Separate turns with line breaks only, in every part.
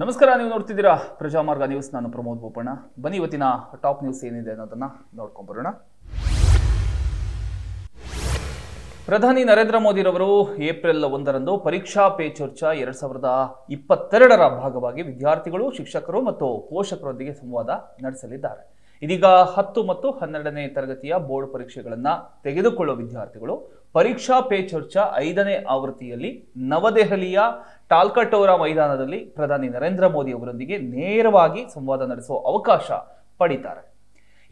ನಮಸ್ಕಾರ ನೀವು ನೋಡ್ತಿದ್ದೀರಾ ಪ್ರಜಾಮಾರ್ಗ ನ್ಯೂಸ್ ನಾನು ಪ್ರಮೋದ್ ಬೋಪಣ್ಣ ಬನ್ನಿ ಇವತ್ತಿನ ಟಾಪ್ ನ್ಯೂಸ್ ಏನಿದೆ ಅನ್ನೋದನ್ನ ಬರೋಣ ಪ್ರಧಾನಿ ನರೇಂದ್ರ ಮೋದಿರವರು ಏಪ್ರಿಲ್ ಒಂದರಂದು ಪರೀಕ್ಷಾ ಪೇ ಚರ್ಚಾ ಎರಡ್ ಸಾವಿರದ ಇಪ್ಪತ್ತೆರಡರ ಭಾಗವಾಗಿ ವಿದ್ಯಾರ್ಥಿಗಳು ಶಿಕ್ಷಕರು ಮತ್ತು ಪೋಷಕರೊಂದಿಗೆ ಸಂವಾದ ನಡೆಸಲಿದ್ದಾರೆ ಇದೀಗ ಹತ್ತು ಮತ್ತು ಹನ್ನೆರಡನೇ ತರಗತಿಯ ಬೋರ್ಡ್ ಪರೀಕ್ಷೆಗಳನ್ನು ತೆಗೆದುಕೊಳ್ಳುವ ವಿದ್ಯಾರ್ಥಿಗಳು ಪರೀಕ್ಷಾ ಪೇ ಚರ್ಚಾ ಐದನೇ ಆವೃತ್ತಿಯಲ್ಲಿ ನವದೆಹಲಿಯ ಟಾಲ್ಕಟೋರಾ ಮೈದಾನದಲ್ಲಿ ಪ್ರಧಾನಿ ನರೇಂದ್ರ ಮೋದಿ ಅವರೊಂದಿಗೆ ನೇರವಾಗಿ ಸಂವಾದ ನಡೆಸುವ ಅವಕಾಶ ಪಡಿತಾರೆ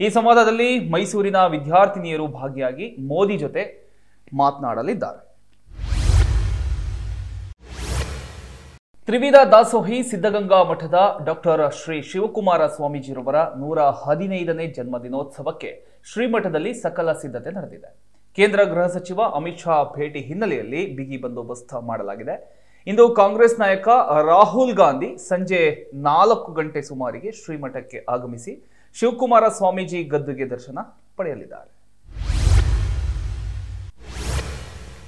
ಈ ಸಂವಾದದಲ್ಲಿ ಮೈಸೂರಿನ ವಿದ್ಯಾರ್ಥಿನಿಯರು ಭಾಗಿಯಾಗಿ ಮೋದಿ ಜೊತೆ ಮಾತನಾಡಲಿದ್ದಾರೆ ತ್ರಿವಿಧ ದಾಸೋಹಿ ಸಿದ್ಧಗಂಗಾ ಮಠದ ಡಾಕ್ಟರ್ ಶ್ರೀ ಶಿವಕುಮಾರ ಸ್ವಾಮೀಜಿರವರ ನೂರ ಹದಿನೈದನೇ ಜನ್ಮದಿನೋತ್ಸವಕ್ಕೆ ಶ್ರೀಮಠದಲ್ಲಿ ಸಕಲ ಸಿದ್ಧತೆ ನಡೆದಿದೆ ಕೇಂದ್ರ ಗೃಹ ಸಚಿವ ಅಮಿತ್ ಶಾ ಭೇಟಿ ಹಿನ್ನೆಲೆಯಲ್ಲಿ ಬಿಗಿ ಬಂದೋಬಸ್ತ್ ಮಾಡಲಾಗಿದೆ ಇಂದು ಕಾಂಗ್ರೆಸ್ ನಾಯಕ ರಾಹುಲ್ ಗಾಂಧಿ ಸಂಜೆ ನಾಲ್ಕು ಗಂಟೆ ಸುಮಾರಿಗೆ ಶ್ರೀಮಠಕ್ಕೆ ಆಗಮಿಸಿ ಶಿವಕುಮಾರ ಸ್ವಾಮೀಜಿ ಗದ್ದುಗೆ ದರ್ಶನ ಪಡೆಯಲಿದ್ದಾರೆ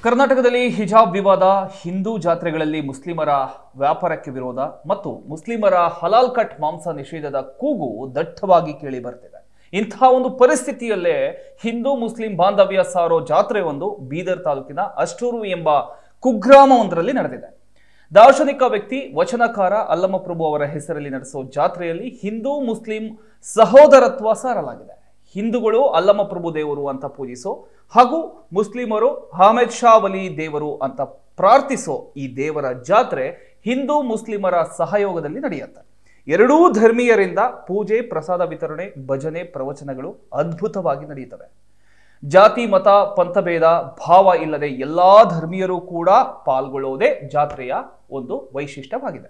ಕರ್ನಾಟಕದಲ್ಲಿ ಹಿಜಾಬ್ ವಿವಾದ ಹಿಂದೂ ಜಾತ್ರೆಗಳಲ್ಲಿ ಮುಸ್ಲಿಮರ ವ್ಯಾಪಾರಕ್ಕೆ ವಿರೋಧ ಮತ್ತು ಮುಸ್ಲಿಮರ ಹಲಾಲ್ ಕಟ್ ಮಾಂಸ ನಿಷೇಧದ ಕೂಗು ದಟ್ಟವಾಗಿ ಕೇಳಿ ಬರ್ತಿದೆ ಇಂತಹ ಒಂದು ಪರಿಸ್ಥಿತಿಯಲ್ಲೇ ಹಿಂದೂ ಮುಸ್ಲಿಂ ಬಾಂಧವ್ಯ ಸಾರೋ ಜಾತ್ರೆ ಒಂದು ಬೀದರ್ ತಾಲೂಕಿನ ಅಷ್ಟೂರು ಎಂಬ ಕುಗ್ರಾಮವೊಂದರಲ್ಲಿ ನಡೆದಿದೆ ದಾರ್ಶನಿಕ ವ್ಯಕ್ತಿ ವಚನಕಾರ ಪ್ರಭು ಅವರ ಹೆಸರಲ್ಲಿ ನಡೆಸೋ ಜಾತ್ರೆಯಲ್ಲಿ ಹಿಂದೂ ಮುಸ್ಲಿಂ ಸಹೋದರತ್ವ ಸಾರಲಾಗಿದೆ ಹಿಂದೂಗಳು ಅಲ್ಲಮ್ಮ ಪ್ರಭು ದೇವರು ಅಂತ ಪೂಜಿಸೋ ಹಾಗೂ ಮುಸ್ಲಿಮರು ಅಹಮದ್ ಶಾ ವಲಿ ದೇವರು ಅಂತ ಪ್ರಾರ್ಥಿಸೋ ಈ ದೇವರ ಜಾತ್ರೆ ಹಿಂದೂ ಮುಸ್ಲಿಮರ ಸಹಯೋಗದಲ್ಲಿ ನಡೆಯುತ್ತೆ ಎರಡೂ ಧರ್ಮೀಯರಿಂದ ಪೂಜೆ ಪ್ರಸಾದ ವಿತರಣೆ ಭಜನೆ ಪ್ರವಚನಗಳು ಅದ್ಭುತವಾಗಿ ನಡೆಯುತ್ತವೆ ಜಾತಿ ಮತ ಪಂಥಭೇದ ಭಾವ ಇಲ್ಲದೆ ಎಲ್ಲಾ ಧರ್ಮೀಯರು ಕೂಡ ಪಾಲ್ಗೊಳ್ಳೋದೇ ಜಾತ್ರೆಯ ಒಂದು ವೈಶಿಷ್ಟ್ಯವಾಗಿದೆ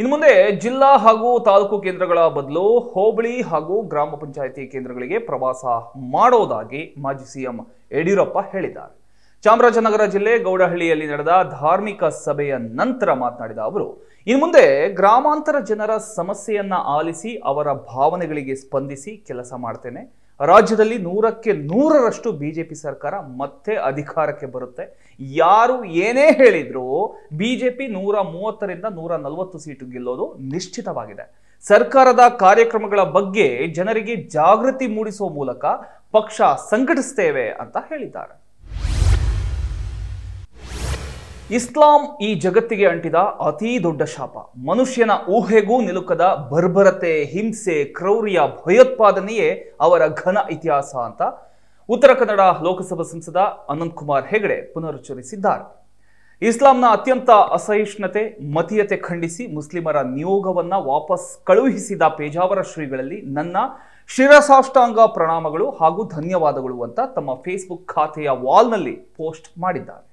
ಇನ್ನು ಮುಂದೆ ಜಿಲ್ಲಾ ಹಾಗೂ ತಾಲೂಕು ಕೇಂದ್ರಗಳ ಬದಲು ಹೋಬಳಿ ಹಾಗೂ ಗ್ರಾಮ ಪಂಚಾಯಿತಿ ಕೇಂದ್ರಗಳಿಗೆ ಪ್ರವಾಸ ಮಾಡೋದಾಗಿ ಮಾಜಿ ಸಿಎಂ ಯಡಿಯೂರಪ್ಪ ಹೇಳಿದ್ದಾರೆ ಚಾಮರಾಜನಗರ ಜಿಲ್ಲೆ ಗೌಡಹಳ್ಳಿಯಲ್ಲಿ ನಡೆದ ಧಾರ್ಮಿಕ ಸಭೆಯ ನಂತರ ಮಾತನಾಡಿದ ಅವರು ಇನ್ನು ಮುಂದೆ ಗ್ರಾಮಾಂತರ ಜನರ ಸಮಸ್ಯೆಯನ್ನ ಆಲಿಸಿ ಅವರ ಭಾವನೆಗಳಿಗೆ ಸ್ಪಂದಿಸಿ ಕೆಲಸ ಮಾಡ್ತೇನೆ ರಾಜ್ಯದಲ್ಲಿ ನೂರಕ್ಕೆ ನೂರರಷ್ಟು ಬಿ ಜೆ ಪಿ ಸರ್ಕಾರ ಮತ್ತೆ ಅಧಿಕಾರಕ್ಕೆ ಬರುತ್ತೆ ಯಾರು ಏನೇ ಹೇಳಿದ್ರು ಬಿ ಜೆ ಪಿ ನೂರ ಮೂವತ್ತರಿಂದ ನೂರ ನಲವತ್ತು ಸೀಟು ಗೆಲ್ಲೋದು ನಿಶ್ಚಿತವಾಗಿದೆ ಸರ್ಕಾರದ ಕಾರ್ಯಕ್ರಮಗಳ ಬಗ್ಗೆ ಜನರಿಗೆ ಜಾಗೃತಿ ಮೂಡಿಸುವ ಮೂಲಕ ಪಕ್ಷ ಸಂಘಟಿಸ್ತೇವೆ ಅಂತ ಹೇಳಿದ್ದಾರೆ ಇಸ್ಲಾಂ ಈ ಜಗತ್ತಿಗೆ ಅಂಟಿದ ಅತೀ ದೊಡ್ಡ ಶಾಪ ಮನುಷ್ಯನ ಊಹೆಗೂ ನಿಲುಕದ ಬರ್ಬರತೆ ಹಿಂಸೆ ಕ್ರೌರ್ಯ ಭಯೋತ್ಪಾದನೆಯೇ ಅವರ ಘನ ಇತಿಹಾಸ ಅಂತ ಉತ್ತರ ಕನ್ನಡ ಲೋಕಸಭಾ ಸಂಸದ ಅನಂತ್ ಕುಮಾರ್ ಹೆಗಡೆ ಪುನರುಚ್ಚರಿಸಿದ್ದಾರೆ ಇಸ್ಲಾಂನ ಅತ್ಯಂತ ಅಸಹಿಷ್ಣುತೆ ಮತೀಯತೆ ಖಂಡಿಸಿ ಮುಸ್ಲಿಮರ ನಿಯೋಗವನ್ನ ವಾಪಸ್ ಕಳುಹಿಸಿದ ಪೇಜಾವರ ಶ್ರೀಗಳಲ್ಲಿ ನನ್ನ ಶಿರಸಾಷ್ಟಾಂಗ ಪ್ರಣಾಮಗಳು ಹಾಗೂ ಧನ್ಯವಾದಗಳು ಅಂತ ತಮ್ಮ ಫೇಸ್ಬುಕ್ ಖಾತೆಯ ವಾಲ್ನಲ್ಲಿ ಪೋಸ್ಟ್ ಮಾಡಿದ್ದಾರೆ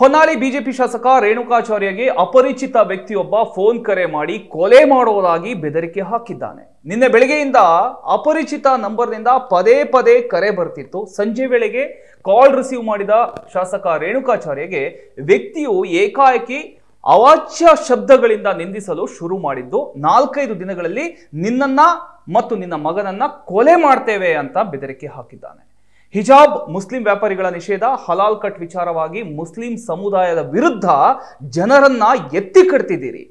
ಹೊನ್ನಾಳಿ ಬಿಜೆಪಿ ಶಾಸಕ ರೇಣುಕಾಚಾರ್ಯಗೆ ಅಪರಿಚಿತ ವ್ಯಕ್ತಿಯೊಬ್ಬ ಫೋನ್ ಕರೆ ಮಾಡಿ ಕೊಲೆ ಮಾಡುವುದಾಗಿ ಬೆದರಿಕೆ ಹಾಕಿದ್ದಾನೆ ನಿನ್ನೆ ಬೆಳಗ್ಗೆಯಿಂದ ಅಪರಿಚಿತ ನಂಬರ್ನಿಂದ ಪದೇ ಪದೇ ಕರೆ ಬರ್ತಿತ್ತು ಸಂಜೆ ವೇಳೆಗೆ ಕಾಲ್ ರಿಸೀವ್ ಮಾಡಿದ ಶಾಸಕ ರೇಣುಕಾಚಾರ್ಯಗೆ ವ್ಯಕ್ತಿಯು ಏಕಾಏಕಿ ಅವಾಚ್ಯ ಶಬ್ದಗಳಿಂದ ನಿಂದಿಸಲು ಶುರು ಮಾಡಿದ್ದು ನಾಲ್ಕೈದು ದಿನಗಳಲ್ಲಿ ನಿನ್ನನ್ನ ಮತ್ತು ನಿನ್ನ ಮಗನನ್ನ ಕೊಲೆ ಮಾಡ್ತೇವೆ ಅಂತ ಬೆದರಿಕೆ ಹಾಕಿದ್ದಾನೆ ಹಿಜಾಬ್ ಮುಸ್ಲಿಂ ವ್ಯಾಪಾರಿಗಳ ನಿಷೇಧ ಹಲಾಲ್ ಕಟ್ ವಿಚಾರವಾಗಿ ಮುಸ್ಲಿಂ ಸಮುದಾಯದ ವಿರುದ್ಧ ಜನರನ್ನ ಎತ್ತಿ ಕಟ್ತಿದ್ದೀರಿ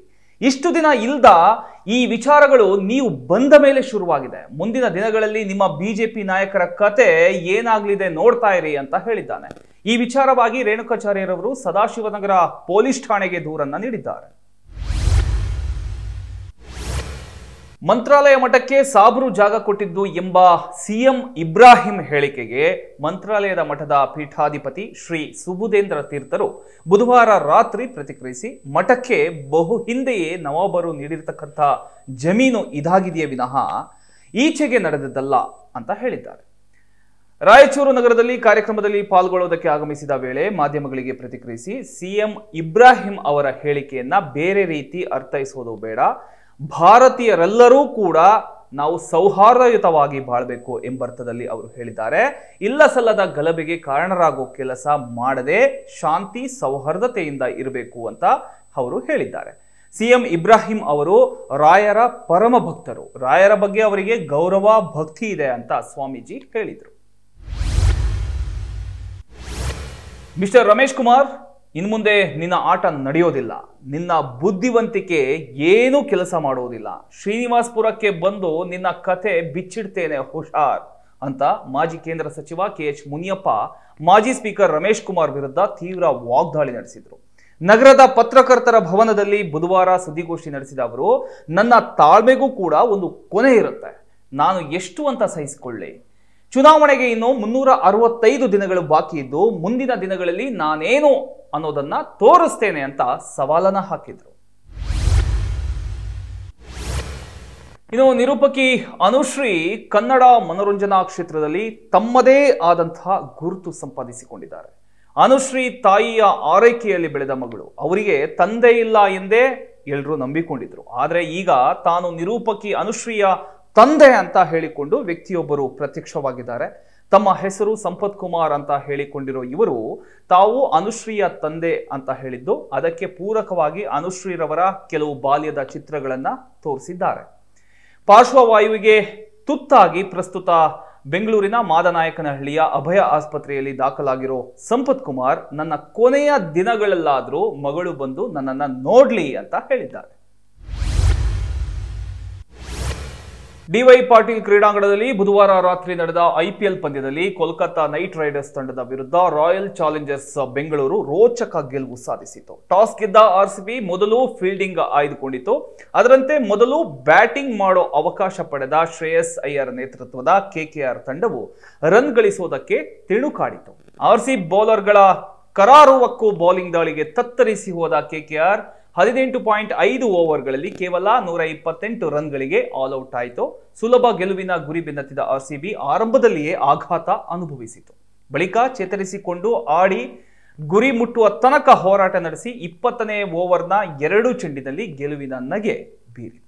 ಇಷ್ಟು ದಿನ ಇಲ್ದ ಈ ವಿಚಾರಗಳು ನೀವು ಬಂದ ಮೇಲೆ ಶುರುವಾಗಿದೆ ಮುಂದಿನ ದಿನಗಳಲ್ಲಿ ನಿಮ್ಮ ಬಿಜೆಪಿ ನಾಯಕರ ಕತೆ ಏನಾಗಲಿದೆ ನೋಡ್ತಾ ಇರಿ ಅಂತ ಹೇಳಿದ್ದಾನೆ ಈ ವಿಚಾರವಾಗಿ ರೇಣುಕಾಚಾರ್ಯರವರು ಸದಾಶಿವನಗರ ಪೊಲೀಸ್ ಠಾಣೆಗೆ ದೂರನ್ನ ನೀಡಿದ್ದಾರೆ ಮಂತ್ರಾಲಯ ಮಠಕ್ಕೆ ಸಾಬರು ಜಾಗ ಕೊಟ್ಟಿದ್ದು ಎಂಬ ಸಿಎಂ ಇಬ್ರಾಹಿಂ ಹೇಳಿಕೆಗೆ ಮಂತ್ರಾಲಯದ ಮಠದ ಪೀಠಾಧಿಪತಿ ಶ್ರೀ ಸುಬುಧೇಂದ್ರ ತೀರ್ಥರು ಬುಧವಾರ ರಾತ್ರಿ ಪ್ರತಿಕ್ರಿಯಿಸಿ ಮಠಕ್ಕೆ ಬಹು ಹಿಂದೆಯೇ ನವಾಬರು ನೀಡಿರತಕ್ಕಂಥ ಜಮೀನು ಇದಾಗಿದೆಯೇ ವಿನಃ ಈಚೆಗೆ ನಡೆದದ್ದಲ್ಲ ಅಂತ ಹೇಳಿದ್ದಾರೆ ರಾಯಚೂರು ನಗರದಲ್ಲಿ ಕಾರ್ಯಕ್ರಮದಲ್ಲಿ ಪಾಲ್ಗೊಳ್ಳೋದಕ್ಕೆ ಆಗಮಿಸಿದ ವೇಳೆ ಮಾಧ್ಯಮಗಳಿಗೆ ಪ್ರತಿಕ್ರಿಯಿಸಿ ಸಿಎಂ ಇಬ್ರಾಹಿಂ ಅವರ ಹೇಳಿಕೆಯನ್ನ ಬೇರೆ ರೀತಿ ಅರ್ಥೈಸೋದು ಬೇಡ ಭಾರತೀಯರೆಲ್ಲರೂ ಕೂಡ ನಾವು ಸೌಹಾರ್ದಯುತವಾಗಿ ಬಾಳಬೇಕು ಎಂಬರ್ಥದಲ್ಲಿ ಅವರು ಹೇಳಿದ್ದಾರೆ ಇಲ್ಲ ಸಲ್ಲದ ಗಲಭೆಗೆ ಕಾರಣರಾಗೋ ಕೆಲಸ ಮಾಡದೆ ಶಾಂತಿ ಸೌಹಾರ್ದತೆಯಿಂದ ಇರಬೇಕು ಅಂತ ಅವರು ಹೇಳಿದ್ದಾರೆ ಸಿಎಂ ಇಬ್ರಾಹಿಂ ಅವರು ರಾಯರ ಪರಮ ಭಕ್ತರು ರಾಯರ ಬಗ್ಗೆ ಅವರಿಗೆ ಗೌರವ ಭಕ್ತಿ ಇದೆ ಅಂತ ಸ್ವಾಮೀಜಿ ಹೇಳಿದರು ಮಿಸ್ಟರ್ ರಮೇಶ್ ಕುಮಾರ್ ಇನ್ನು ಮುಂದೆ ನಿನ್ನ ಆಟ ನಡೆಯೋದಿಲ್ಲ ನಿನ್ನ ಬುದ್ಧಿವಂತಿಕೆ ಏನೂ ಕೆಲಸ ಮಾಡುವುದಿಲ್ಲ ಶ್ರೀನಿವಾಸ್ಪುರಕ್ಕೆ ಬಂದು ನಿನ್ನ ಕಥೆ ಬಿಚ್ಚಿಡ್ತೇನೆ ಹುಷಾರ್ ಅಂತ ಮಾಜಿ ಕೇಂದ್ರ ಸಚಿವ ಕೆ ಎಚ್ ಮುನಿಯಪ್ಪ ಮಾಜಿ ಸ್ಪೀಕರ್ ರಮೇಶ್ ಕುಮಾರ್ ವಿರುದ್ಧ ತೀವ್ರ ವಾಗ್ದಾಳಿ ನಡೆಸಿದರು ನಗರದ ಪತ್ರಕರ್ತರ ಭವನದಲ್ಲಿ ಬುಧವಾರ ಸುದ್ದಿಗೋಷ್ಠಿ ನಡೆಸಿದ ಅವರು ನನ್ನ ತಾಳ್ಮೆಗೂ ಕೂಡ ಒಂದು ಕೊನೆ ಇರುತ್ತೆ ನಾನು ಎಷ್ಟು ಅಂತ ಸಹಿಸಿಕೊಳ್ಳಿ ಚುನಾವಣೆಗೆ ಇನ್ನು ಮುನ್ನೂರ ಅರವತ್ತೈದು ದಿನಗಳು ಬಾಕಿ ಇದ್ದು ಮುಂದಿನ ದಿನಗಳಲ್ಲಿ ನಾನೇನು ಅನ್ನೋದನ್ನ ತೋರಿಸ್ತೇನೆ ಅಂತ ಸವಾಲನ್ನ ಹಾಕಿದ್ರು ಇನ್ನು ನಿರೂಪಕಿ ಅನುಶ್ರೀ ಕನ್ನಡ ಮನೋರಂಜನಾ ಕ್ಷೇತ್ರದಲ್ಲಿ ತಮ್ಮದೇ ಆದಂತಹ ಗುರುತು ಸಂಪಾದಿಸಿಕೊಂಡಿದ್ದಾರೆ ಅನುಶ್ರೀ ತಾಯಿಯ ಆರೈಕೆಯಲ್ಲಿ ಬೆಳೆದ ಮಗಳು ಅವರಿಗೆ ತಂದೆ ಇಲ್ಲ ಎಂದೇ ಎಲ್ಲರೂ ನಂಬಿಕೊಂಡಿದ್ರು ಆದರೆ ಈಗ ತಾನು ನಿರೂಪಕಿ ಅನುಶ್ರೀಯ ತಂದೆ ಅಂತ ಹೇಳಿಕೊಂಡು ವ್ಯಕ್ತಿಯೊಬ್ಬರು ಪ್ರತ್ಯಕ್ಷವಾಗಿದ್ದಾರೆ ತಮ್ಮ ಹೆಸರು ಸಂಪತ್ ಕುಮಾರ್ ಅಂತ ಹೇಳಿಕೊಂಡಿರೋ ಇವರು ತಾವು ಅನುಶ್ರೀಯ ತಂದೆ ಅಂತ ಹೇಳಿದ್ದು ಅದಕ್ಕೆ ಪೂರಕವಾಗಿ ಅನುಶ್ರೀರವರ ಕೆಲವು ಬಾಲ್ಯದ ಚಿತ್ರಗಳನ್ನ ತೋರಿಸಿದ್ದಾರೆ ಪಾರ್ಶ್ವವಾಯುವಿಗೆ ತುತ್ತಾಗಿ ಪ್ರಸ್ತುತ ಬೆಂಗಳೂರಿನ ಮಾದನಾಯಕನಹಳ್ಳಿಯ ಅಭಯ ಆಸ್ಪತ್ರೆಯಲ್ಲಿ ದಾಖಲಾಗಿರೋ ಸಂಪತ್ ಕುಮಾರ್ ನನ್ನ ಕೊನೆಯ ದಿನಗಳಲ್ಲಾದರೂ ಮಗಳು ಬಂದು ನನ್ನನ್ನು ನೋಡ್ಲಿ ಅಂತ ಹೇಳಿದ್ದಾರೆ ಡಿವೈ ಪಾಟೀಲ್ ಕ್ರೀಡಾಂಗಣದಲ್ಲಿ ಬುಧವಾರ ರಾತ್ರಿ ನಡೆದ ಐಪಿಎಲ್ ಪಂದ್ಯದಲ್ಲಿ ಕೋಲ್ಕತ್ತಾ ನೈಟ್ ರೈಡರ್ಸ್ ತಂಡದ ವಿರುದ್ಧ ರಾಯಲ್ ಚಾಲೆಂಜರ್ಸ್ ಬೆಂಗಳೂರು ರೋಚಕ ಗೆಲುವು ಸಾಧಿಸಿತು ಟಾಸ್ ಗೆದ್ದ ಆರ್ಸಿಬಿ ಮೊದಲು ಫೀಲ್ಡಿಂಗ್ ಆಯ್ದುಕೊಂಡಿತು ಅದರಂತೆ ಮೊದಲು ಬ್ಯಾಟಿಂಗ್ ಮಾಡೋ ಅವಕಾಶ ಪಡೆದ ಶ್ರೇಯಸ್ ಅಯ್ಯರ್ ನೇತೃತ್ವದ ಕೆಕೆಆರ್ ತಂಡವು ರನ್ ಗಳಿಸುವುದಕ್ಕೆ ತಿಣುಕಾಡಿತು ಆರ್ಸಿಬಿ ಬೌಲರ್ಗಳ ಕರಾರುವಕ್ಕೂ ಬೌಲಿಂಗ್ ದಾಳಿಗೆ ತತ್ತರಿಸಿ ಹೋದ ಕೆಕೆಆರ್ ಹದಿನೆಂಟು ಪಾಯಿಂಟ್ ಐದು ಓವರ್ಗಳಲ್ಲಿ ಕೇವಲ ನೂರ ಇಪ್ಪತ್ತೆಂಟು ರನ್ಗಳಿಗೆ ಆಲ್ಔಟ್ ಆಯಿತು ಸುಲಭ ಗೆಲುವಿನ ಗುರಿ ಬೆನ್ನತ್ತಿದ ಬಿ ಆರಂಭದಲ್ಲಿಯೇ ಆಘಾತ ಅನುಭವಿಸಿತು ಬಳಿಕ ಚೇತರಿಸಿಕೊಂಡು ಆಡಿ ಗುರಿ ಮುಟ್ಟುವ ತನಕ ಹೋರಾಟ ನಡೆಸಿ ಇಪ್ಪತ್ತನೇ ಓವರ್ನ ಎರಡು ಚೆಂಡಿನಲ್ಲಿ ಗೆಲುವಿನ ನಗೆ ಬೀರಿತು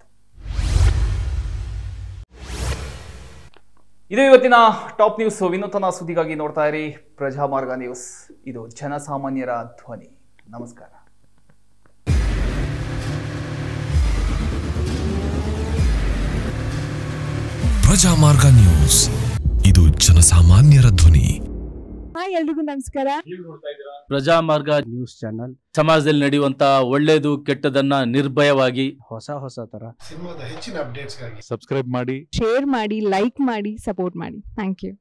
ಇದು ಇವತ್ತಿನ ಟಾಪ್ ನ್ಯೂಸ್ ವಿನೂತನ ಸುದ್ದಿಗಾಗಿ ನೋಡ್ತಾ ಇರಿ ಪ್ರಜಾಮಾರ್ಗ ನ್ಯೂಸ್ ಇದು ಜನಸಾಮಾನ್ಯರ ಧ್ವನಿ ನಮಸ್ಕಾರ ಪ್ರಜಾಮಾರ್ಗ ನ್ಯೂಸ್ ಇದು ಜನಸಾಮಾನ್ಯರ ಧ್ವನಿ ಎಲ್ರಿಗೂ ನಮಸ್ಕಾರ ಪ್ರಜಾಮಾರ್ಗ ನ್ಯೂಸ್ ಚಾನಲ್ ಸಮಾಜದಲ್ಲಿ ನಡೆಯುವಂತ ಒಳ್ಳೇದು ಕೆಟ್ಟದನ್ನ ನಿರ್ಭಯವಾಗಿ ಹೊಸ ಹೊಸ ತರ ಸಿನಿಮಾದ ಹೆಚ್ಚಿನ ಅಪ್ಡೇಟ್ಸ್ ಸಬ್ಸ್ಕ್ರೈಬ್ ಮಾಡಿ ಶೇರ್ ಮಾಡಿ ಲೈಕ್ ಮಾಡಿ ಸಪೋರ್ಟ್ ಮಾಡಿ ಥ್ಯಾಂಕ್ ಯು